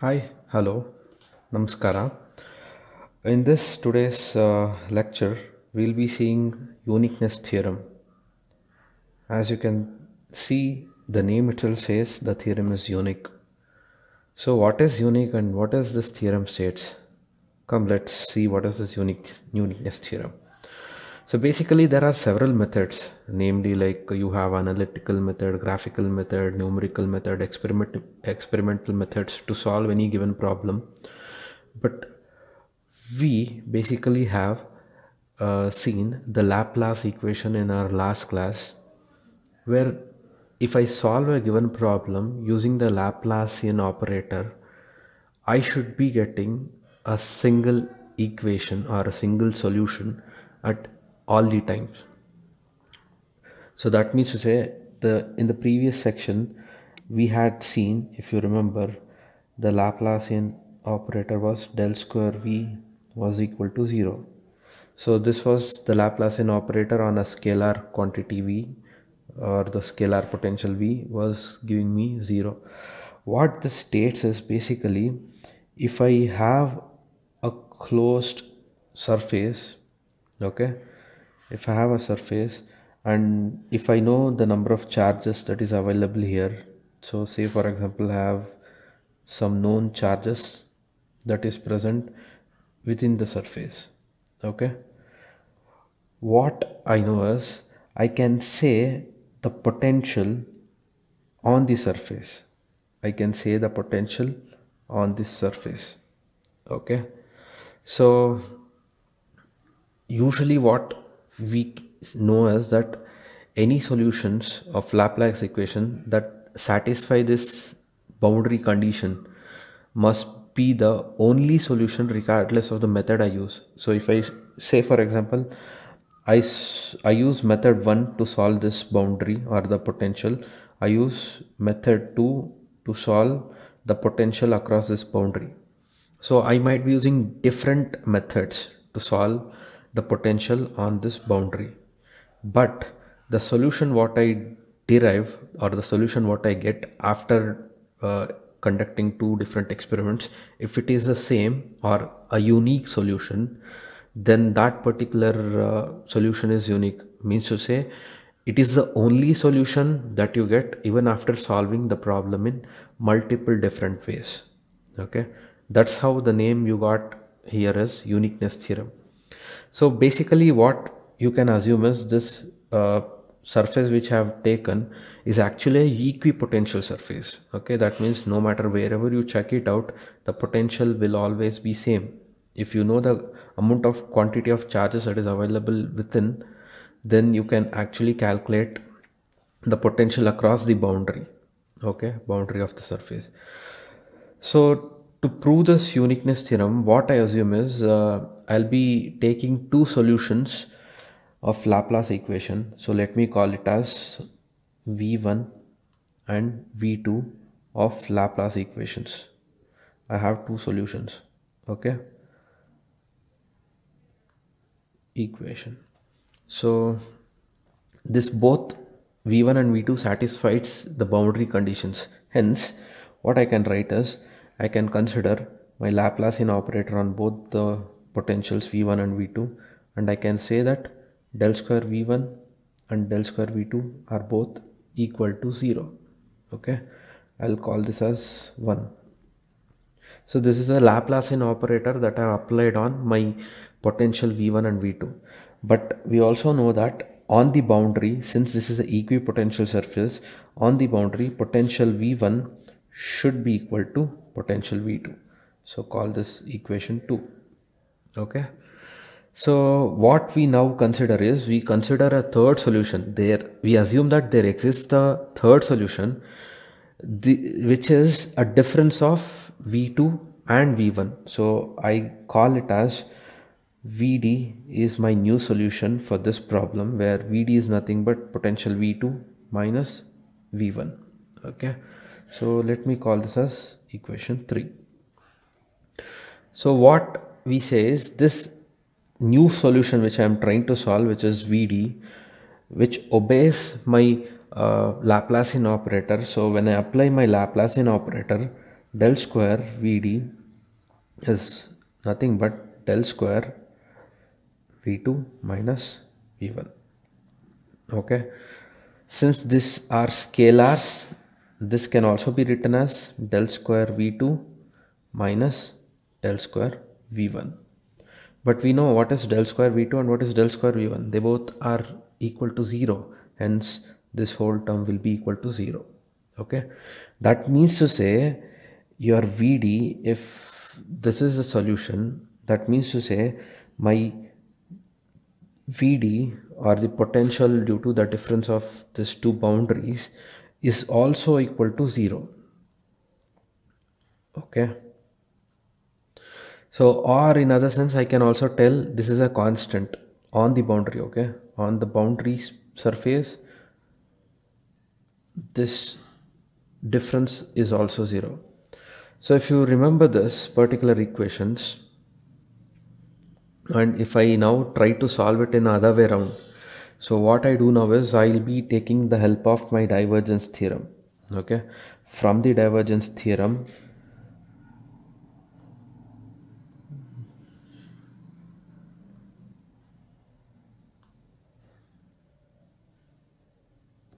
Hi, hello, Namaskara. In this today's uh, lecture, we'll be seeing uniqueness theorem. As you can see, the name itself says the theorem is unique. So what is unique and what is this theorem states? Come, let's see what is this unique uniqueness theorem. So basically there are several methods, namely like you have analytical method, graphical method, numerical method, experiment, experimental methods to solve any given problem. But we basically have uh, seen the Laplace equation in our last class where if I solve a given problem using the Laplacian operator, I should be getting a single equation or a single solution at all the times so that means to say the in the previous section we had seen if you remember the Laplacian operator was del square v was equal to 0 so this was the Laplacian operator on a scalar quantity v or the scalar potential v was giving me 0 what this states is basically if I have a closed surface okay if I have a surface and if I know the number of charges that is available here so say for example I have some known charges that is present within the surface okay what I know is I can say the potential on the surface I can say the potential on this surface okay so usually what we know as that any solutions of Laplace equation that satisfy this boundary condition must be the only solution regardless of the method I use. So if I say for example, I, I use method 1 to solve this boundary or the potential. I use method 2 to solve the potential across this boundary. So I might be using different methods to solve the potential on this boundary but the solution what i derive or the solution what i get after uh, conducting two different experiments if it is the same or a unique solution then that particular uh, solution is unique means to say it is the only solution that you get even after solving the problem in multiple different ways okay that's how the name you got here is uniqueness theorem so basically what you can assume is this uh, surface which I have taken is actually a equipotential surface. Okay, that means no matter wherever you check it out, the potential will always be same. If you know the amount of quantity of charges that is available within, then you can actually calculate the potential across the boundary okay boundary of the surface so to prove this uniqueness theorem, what I assume is uh, I'll be taking two solutions of Laplace equation. So let me call it as V1 and V2 of Laplace equations. I have two solutions. Okay. Equation. So this both V1 and V2 satisfies the boundary conditions. Hence, what I can write is I can consider my Laplacian operator on both the potentials V1 and V2 and I can say that del square V1 and del square V2 are both equal to 0 okay I'll call this as 1 so this is a Laplacian operator that I applied on my potential V1 and V2 but we also know that on the boundary since this is an equipotential surface on the boundary potential V1 should be equal to potential V2 so call this equation 2 okay so what we now consider is we consider a third solution there we assume that there exists a third solution the, which is a difference of V2 and V1 so I call it as VD is my new solution for this problem where VD is nothing but potential V2 minus V1 okay so let me call this as equation 3. So what we say is this new solution which I am trying to solve which is VD which obeys my uh, Laplacian operator. So when I apply my Laplacian operator del square VD is nothing but del square V2 minus V1. Okay. Since these are scalars this can also be written as del square v2 minus del square v1 but we know what is del square v2 and what is del square v1 they both are equal to 0 hence this whole term will be equal to 0 okay that means to say your vd if this is the solution that means to say my vd or the potential due to the difference of these two boundaries is also equal to 0 okay so or in other sense I can also tell this is a constant on the boundary okay on the boundary surface this difference is also 0 so if you remember this particular equations and if I now try to solve it in other way around so what I do now is I'll be taking the help of my divergence theorem. Okay, from the divergence theorem,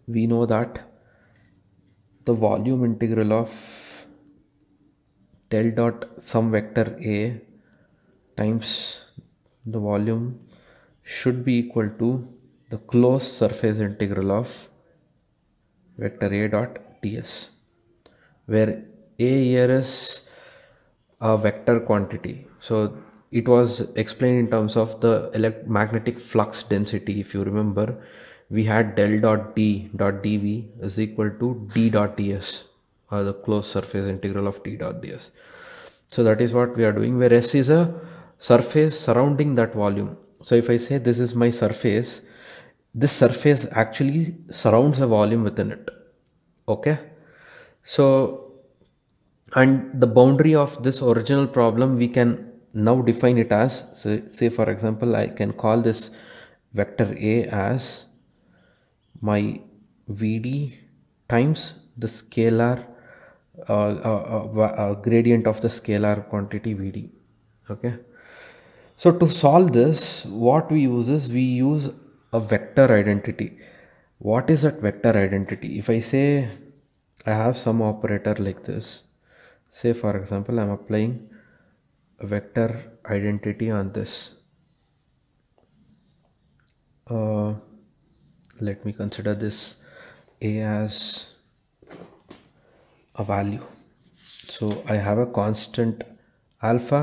we know that the volume integral of del dot some vector a times the volume should be equal to the closed surface integral of vector a dot ts where a here is a vector quantity so it was explained in terms of the magnetic flux density if you remember we had del dot d dot dv is equal to d dot ds or the closed surface integral of d dot ds so that is what we are doing where s is a surface surrounding that volume so if i say this is my surface this surface actually surrounds a volume within it okay so and the boundary of this original problem we can now define it as say, say for example i can call this vector a as my vd times the scalar uh, uh, uh, uh, gradient of the scalar quantity vd okay so to solve this what we use is we use a vector identity what is that vector identity if i say i have some operator like this say for example i'm applying a vector identity on this uh, let me consider this a as a value so i have a constant alpha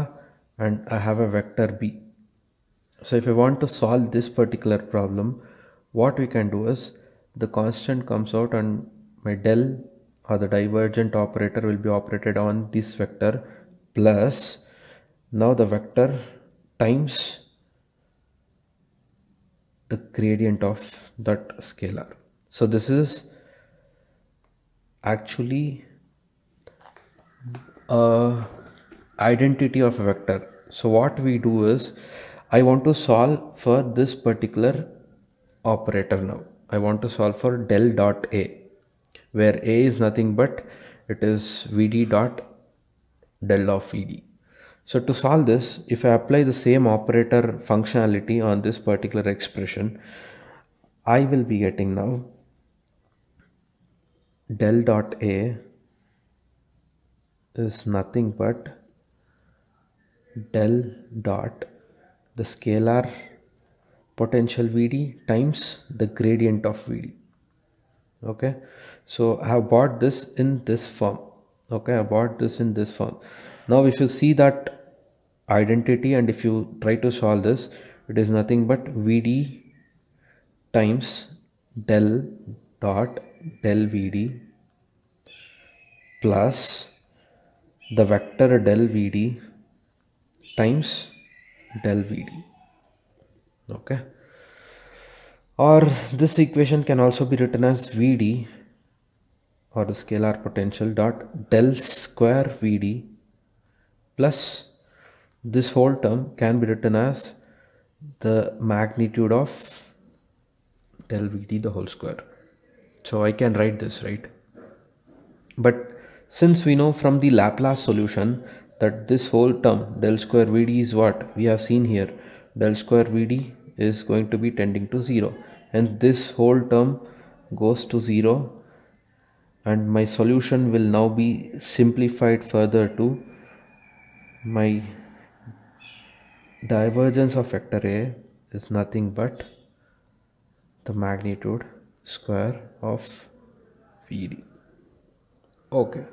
and i have a vector b so if I want to solve this particular problem, what we can do is the constant comes out and my del or the divergent operator will be operated on this vector plus now the vector times the gradient of that scalar. So this is actually a identity of a vector. So what we do is I want to solve for this particular operator now. I want to solve for del dot A where A is nothing but it is Vd dot del of Vd. So to solve this, if I apply the same operator functionality on this particular expression, I will be getting now del dot A is nothing but del dot the scalar potential Vd times the gradient of Vd. Okay, so I have bought this in this form. Okay, I bought this in this form. Now, if you see that identity and if you try to solve this, it is nothing but Vd times del dot del Vd plus the vector del Vd times del Vd. Okay. Or this equation can also be written as Vd or the scalar potential dot del square Vd plus this whole term can be written as the magnitude of del Vd the whole square. So I can write this, right? But since we know from the Laplace solution that this whole term del square Vd is what we have seen here del square Vd is going to be tending to 0 and this whole term goes to 0 and my solution will now be simplified further to my divergence of vector A is nothing but the magnitude square of Vd. Okay.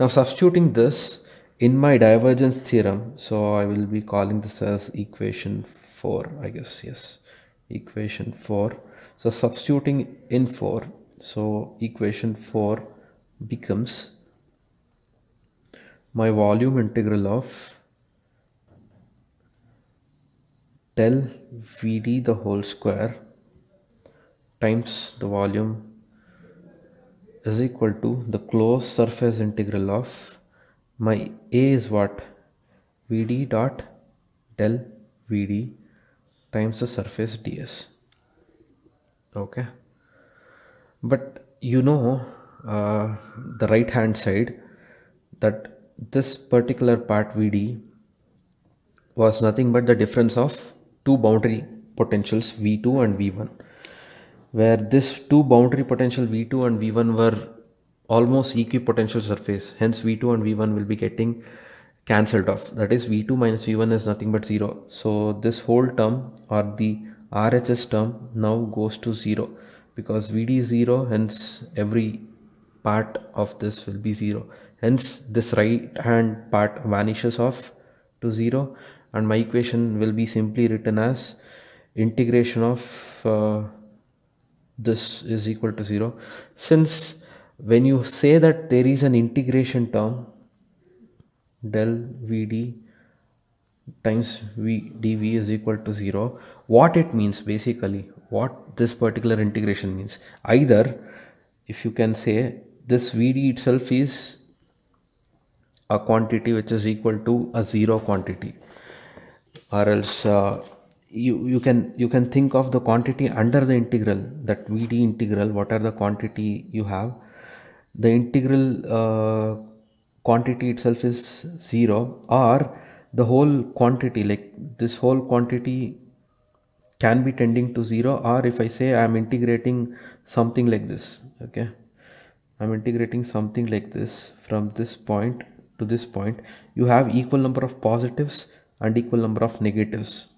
Now substituting this in my divergence theorem so I will be calling this as equation 4 I guess yes equation 4 so substituting in 4 so equation 4 becomes my volume integral of del vd the whole square times the volume is equal to the closed surface integral of my a is what vd dot del vd times the surface ds okay but you know uh, the right hand side that this particular part vd was nothing but the difference of two boundary potentials v2 and v1 where this two boundary potential v2 and v1 were almost equipotential surface hence v2 and v1 will be getting cancelled off that is v2 minus v1 is nothing but 0 so this whole term or the RHS term now goes to 0 because VD is 0 hence every part of this will be 0 hence this right hand part vanishes off to 0 and my equation will be simply written as integration of uh, this is equal to 0 since when you say that there is an integration term del vd times v dv is equal to 0 what it means basically what this particular integration means either if you can say this vd itself is a quantity which is equal to a zero quantity or else uh, you you can you can think of the quantity under the integral that vd integral what are the quantity you have the integral uh, quantity itself is 0 or the whole quantity like this whole quantity can be tending to 0 or if I say I am integrating something like this okay I'm integrating something like this from this point to this point you have equal number of positives and equal number of negatives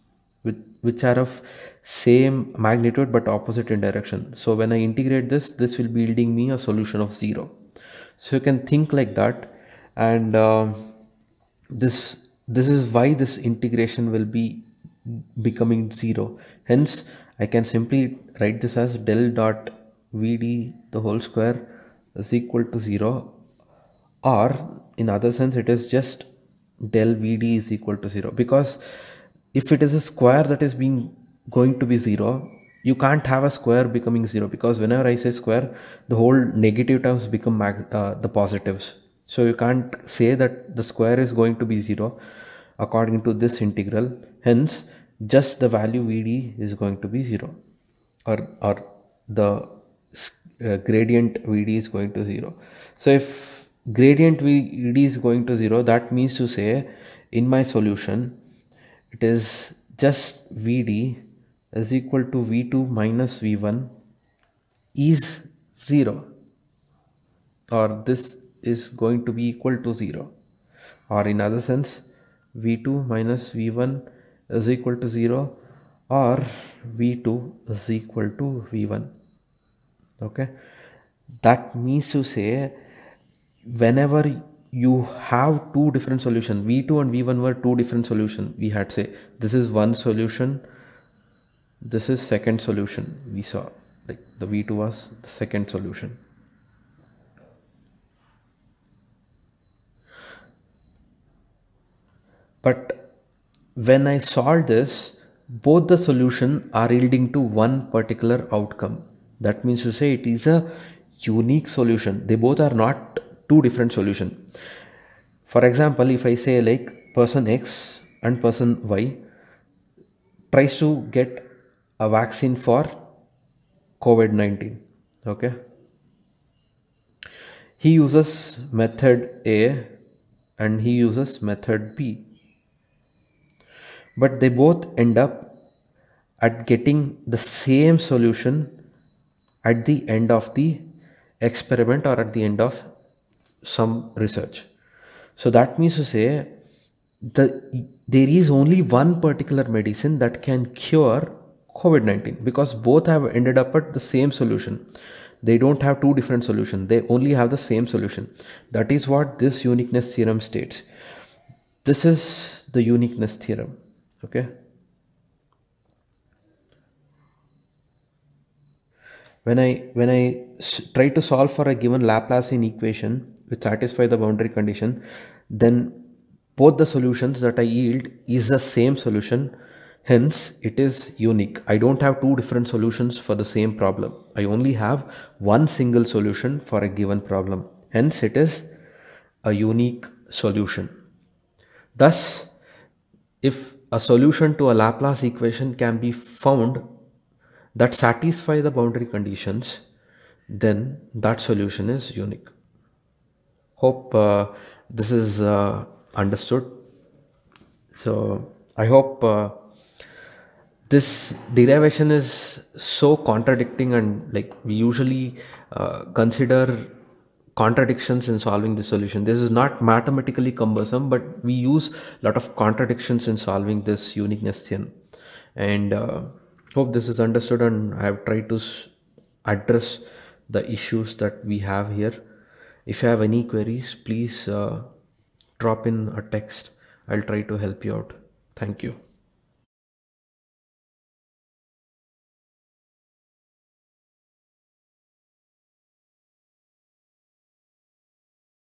which are of same magnitude but opposite in direction. So when I integrate this, this will be yielding me a solution of zero. So you can think like that, and uh, this this is why this integration will be becoming zero. Hence, I can simply write this as del dot vd the whole square is equal to zero, or in other sense, it is just del vd is equal to zero because if it is a square that is being going to be 0 you can't have a square becoming 0 because whenever I say square the whole negative terms become uh, the positives so you can't say that the square is going to be 0 according to this integral hence just the value Vd is going to be 0 or, or the uh, gradient Vd is going to 0 so if gradient Vd is going to 0 that means to say in my solution it is just Vd is equal to V2 minus V1 is 0 or this is going to be equal to 0 or in other sense V2 minus V1 is equal to 0 or V2 is equal to V1 okay that means to say whenever you have two different solution v2 and v1 were two different solution we had say this is one solution this is second solution we saw like the v2 was the second solution but when i solve this both the solution are yielding to one particular outcome that means to say it is a unique solution they both are not two different solution. For example, if I say like person X and person Y tries to get a vaccine for COVID-19, okay? He uses method A and he uses method B. But they both end up at getting the same solution at the end of the experiment or at the end of some research. So that means to say the there is only one particular medicine that can cure COVID-19 because both have ended up at the same solution. They don't have two different solutions. They only have the same solution. That is what this uniqueness theorem states. This is the uniqueness theorem. Okay. When I when I try to solve for a given Laplacian equation, which satisfy the boundary condition, then both the solutions that I yield is the same solution. Hence, it is unique. I don't have two different solutions for the same problem. I only have one single solution for a given problem. Hence, it is a unique solution. Thus, if a solution to a Laplace equation can be found that satisfy the boundary conditions, then that solution is unique hope uh, this is uh, understood so i hope uh, this derivation is so contradicting and like we usually uh, consider contradictions in solving the solution this is not mathematically cumbersome but we use a lot of contradictions in solving this uniqueness theorem and uh, hope this is understood and i have tried to address the issues that we have here if you have any queries please uh, drop in a text i'll try to help you out thank you